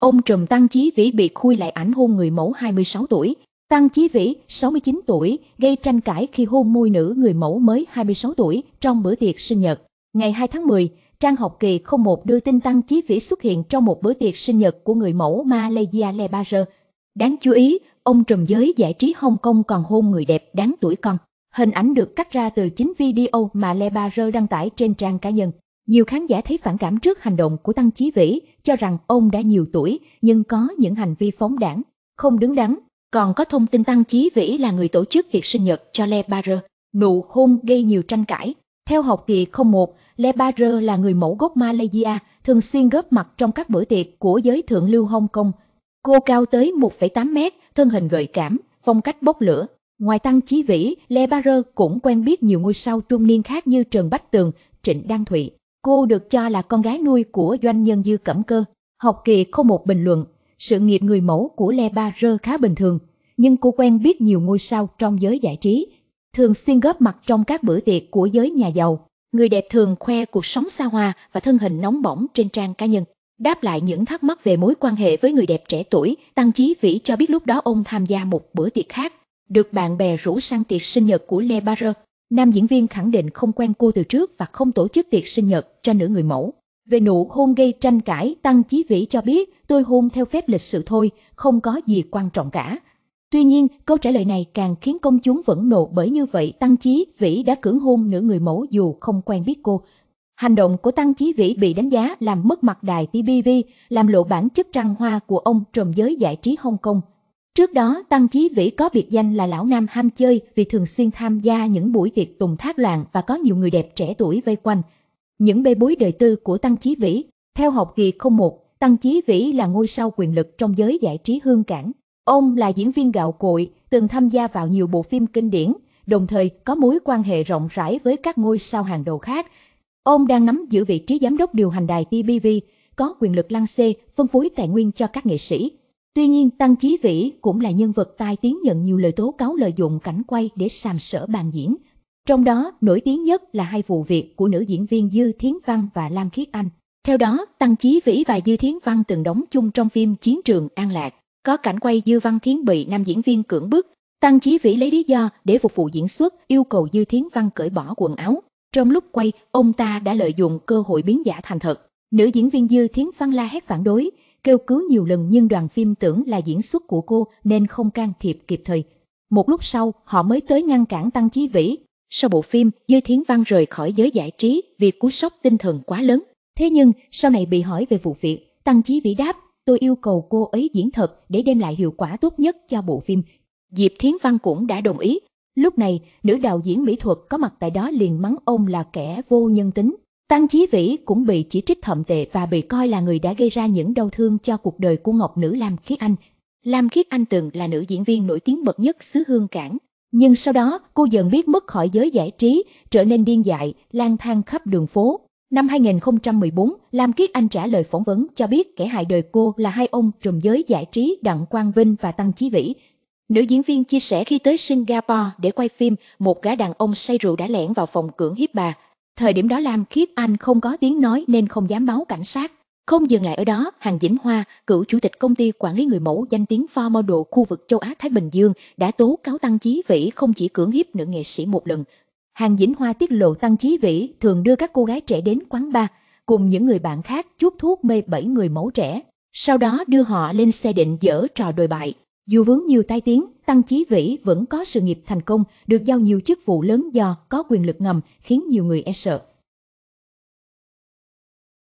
Ông trùm Tăng Chí Vĩ bị khui lại ảnh hôn người mẫu 26 tuổi. Tăng Chí Vĩ, 69 tuổi, gây tranh cãi khi hôn môi nữ người mẫu mới 26 tuổi trong bữa tiệc sinh nhật. Ngày 2 tháng 10, Trang Học Kỳ 01 đưa tin Tăng Chí Vĩ xuất hiện trong một bữa tiệc sinh nhật của người mẫu Malaysia Lebarer. Đáng chú ý, ông trùm giới giải trí Hồng Kông còn hôn người đẹp đáng tuổi con. Hình ảnh được cắt ra từ chính video mà Lebarer đăng tải trên trang cá nhân. Nhiều khán giả thấy phản cảm trước hành động của Tăng Chí Vĩ, cho rằng ông đã nhiều tuổi nhưng có những hành vi phóng đảng, không đứng đắn. Còn có thông tin Tăng Chí Vĩ là người tổ chức tiệc sinh nhật cho Le Barre, nụ hôn gây nhiều tranh cãi. Theo học kỳ 01, Le Barre là người mẫu gốc Malaysia, thường xuyên góp mặt trong các bữa tiệc của giới thượng lưu Hong Kong. Cô cao tới 1,8 mét, thân hình gợi cảm, phong cách bốc lửa. Ngoài Tăng Chí Vĩ, Le Barre cũng quen biết nhiều ngôi sao trung niên khác như Trần Bách Tường, Trịnh Đăng Thụy. Cô được cho là con gái nuôi của doanh nhân Dư Cẩm Cơ. Học kỳ không một bình luận, sự nghiệp người mẫu của Le Barre khá bình thường, nhưng cô quen biết nhiều ngôi sao trong giới giải trí, thường xuyên góp mặt trong các bữa tiệc của giới nhà giàu. Người đẹp thường khoe cuộc sống xa hoa và thân hình nóng bỏng trên trang cá nhân. Đáp lại những thắc mắc về mối quan hệ với người đẹp trẻ tuổi, Tăng Chí Vĩ cho biết lúc đó ông tham gia một bữa tiệc khác, được bạn bè rủ sang tiệc sinh nhật của Le Barre. Nam diễn viên khẳng định không quen cô từ trước và không tổ chức tiệc sinh nhật cho nữ người mẫu. Về nụ hôn gây tranh cãi, Tăng Chí Vĩ cho biết tôi hôn theo phép lịch sự thôi, không có gì quan trọng cả. Tuy nhiên, câu trả lời này càng khiến công chúng vẫn nộ bởi như vậy Tăng Chí Vĩ đã cưỡng hôn nữ người mẫu dù không quen biết cô. Hành động của Tăng Chí Vĩ bị đánh giá làm mất mặt đài TBV, làm lộ bản chất trăng hoa của ông trùm giới giải trí Hong Kong. Trước đó, Tăng Chí Vĩ có biệt danh là Lão Nam ham chơi vì thường xuyên tham gia những buổi tiệc tùng thác loạn và có nhiều người đẹp trẻ tuổi vây quanh. Những bê bối đời tư của Tăng Chí Vĩ, theo học kỳ 01, Tăng Chí Vĩ là ngôi sao quyền lực trong giới giải trí hương cảng. Ông là diễn viên gạo cội, từng tham gia vào nhiều bộ phim kinh điển, đồng thời có mối quan hệ rộng rãi với các ngôi sao hàng đầu khác. Ông đang nắm giữ vị trí giám đốc điều hành đài TBV, có quyền lực lăng xê, phân phối tài nguyên cho các nghệ sĩ, Tuy nhiên, Tăng Chí Vĩ cũng là nhân vật tai tiếng nhận nhiều lời tố cáo lợi dụng cảnh quay để sàm sỡ bàn diễn. Trong đó, nổi tiếng nhất là hai vụ việc của nữ diễn viên Dư Thiến Văn và Lam Khiết Anh. Theo đó, Tăng Chí Vĩ và Dư Thiến Văn từng đóng chung trong phim Chiến trường An Lạc. Có cảnh quay Dư Văn Thiến bị nam diễn viên cưỡng bức. Tăng Chí Vĩ lấy lý do để phục vụ diễn xuất yêu cầu Dư Thiến Văn cởi bỏ quần áo. Trong lúc quay, ông ta đã lợi dụng cơ hội biến giả thành thật. Nữ diễn viên Dư Thiến Văn la hét phản đối, kêu cứu nhiều lần nhưng đoàn phim tưởng là diễn xuất của cô nên không can thiệp kịp thời. Một lúc sau, họ mới tới ngăn cản Tăng Chí Vĩ. Sau bộ phim, Dư Thiến Văn rời khỏi giới giải trí vì cú sốc tinh thần quá lớn. Thế nhưng, sau này bị hỏi về vụ việc, Tăng Chí Vĩ đáp, tôi yêu cầu cô ấy diễn thật để đem lại hiệu quả tốt nhất cho bộ phim. Diệp Thiến Văn cũng đã đồng ý. Lúc này, nữ đạo diễn mỹ thuật có mặt tại đó liền mắng ông là kẻ vô nhân tính. Tăng Chí Vĩ cũng bị chỉ trích thậm tệ và bị coi là người đã gây ra những đau thương cho cuộc đời của Ngọc Nữ Lam Khiết Anh. Lam Khiết Anh từng là nữ diễn viên nổi tiếng bậc nhất xứ Hương Cảng. Nhưng sau đó, cô dần biết mất khỏi giới giải trí, trở nên điên dại, lang thang khắp đường phố. Năm 2014, Lam Kiết Anh trả lời phỏng vấn cho biết kẻ hại đời cô là hai ông trùm giới giải trí Đặng Quang Vinh và Tăng Chí Vĩ. Nữ diễn viên chia sẻ khi tới Singapore để quay phim, một gã đàn ông say rượu đã lẻn vào phòng cưỡng hiếp bà, Thời điểm đó Lam Khiết Anh không có tiếng nói nên không dám báo cảnh sát. Không dừng lại ở đó, Hàng Vĩnh Hoa, cựu chủ tịch công ty quản lý người mẫu danh tiếng pha model khu vực châu Á-Thái Bình Dương đã tố cáo Tăng Chí Vĩ không chỉ cưỡng hiếp nữ nghệ sĩ một lần. Hàng Vĩnh Hoa tiết lộ Tăng Chí Vĩ thường đưa các cô gái trẻ đến quán bar cùng những người bạn khác chuốc thuốc mê bảy người mẫu trẻ, sau đó đưa họ lên xe định dở trò đồi bại. Dù vướng nhiều tai tiếng, Tăng Chí Vĩ vẫn có sự nghiệp thành công, được giao nhiều chức vụ lớn do có quyền lực ngầm khiến nhiều người e sợ.